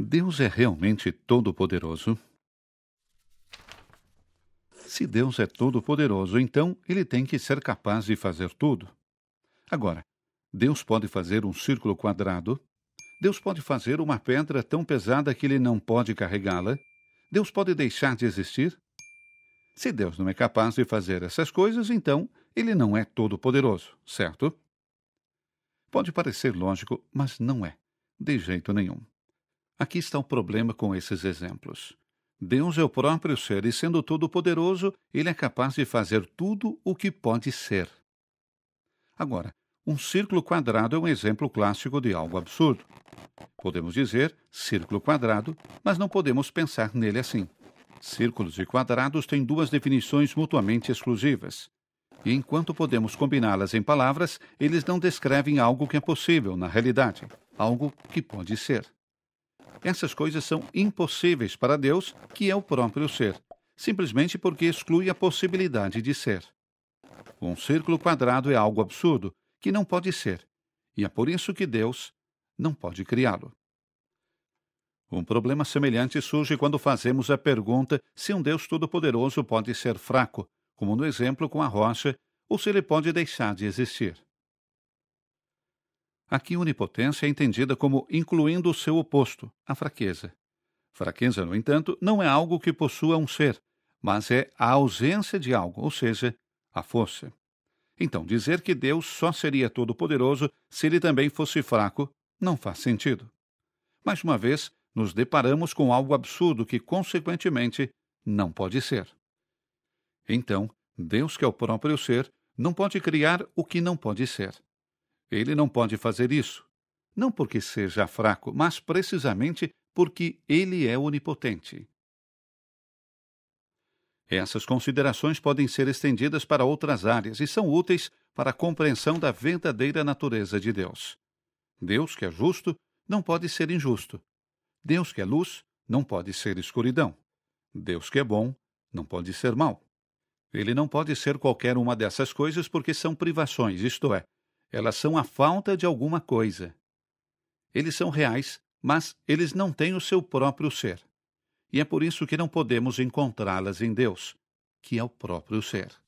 Deus é realmente todo-poderoso? Se Deus é todo-poderoso, então ele tem que ser capaz de fazer tudo. Agora, Deus pode fazer um círculo quadrado, Deus pode fazer uma pedra tão pesada que ele não pode carregá-la, Deus pode deixar de existir, se Deus não é capaz de fazer essas coisas, então ele não é todo-poderoso, certo? Pode parecer lógico, mas não é, de jeito nenhum. Aqui está o problema com esses exemplos. Deus é o próprio ser e, sendo todo-poderoso, ele é capaz de fazer tudo o que pode ser. Agora, um círculo quadrado é um exemplo clássico de algo absurdo. Podemos dizer círculo quadrado, mas não podemos pensar nele assim. Círculos e quadrados têm duas definições mutuamente exclusivas. E enquanto podemos combiná-las em palavras, eles não descrevem algo que é possível na realidade, algo que pode ser. Essas coisas são impossíveis para Deus, que é o próprio ser, simplesmente porque exclui a possibilidade de ser. Um círculo quadrado é algo absurdo, que não pode ser, e é por isso que Deus não pode criá-lo. Um problema semelhante surge quando fazemos a pergunta se um Deus Todo-Poderoso pode ser fraco, como no exemplo com a rocha, ou se ele pode deixar de existir. Aqui, onipotência é entendida como incluindo o seu oposto, a fraqueza. Fraqueza, no entanto, não é algo que possua um ser, mas é a ausência de algo, ou seja, a força. Então, dizer que Deus só seria todo-poderoso se ele também fosse fraco não faz sentido. Mais uma vez, nos deparamos com algo absurdo que, consequentemente, não pode ser. Então, Deus, que é o próprio ser, não pode criar o que não pode ser. Ele não pode fazer isso, não porque seja fraco, mas precisamente porque ele é onipotente. Essas considerações podem ser estendidas para outras áreas e são úteis para a compreensão da verdadeira natureza de Deus. Deus, que é justo, não pode ser injusto. Deus que é luz não pode ser escuridão. Deus que é bom não pode ser mal. Ele não pode ser qualquer uma dessas coisas porque são privações, isto é, elas são a falta de alguma coisa. Eles são reais, mas eles não têm o seu próprio ser. E é por isso que não podemos encontrá-las em Deus, que é o próprio ser.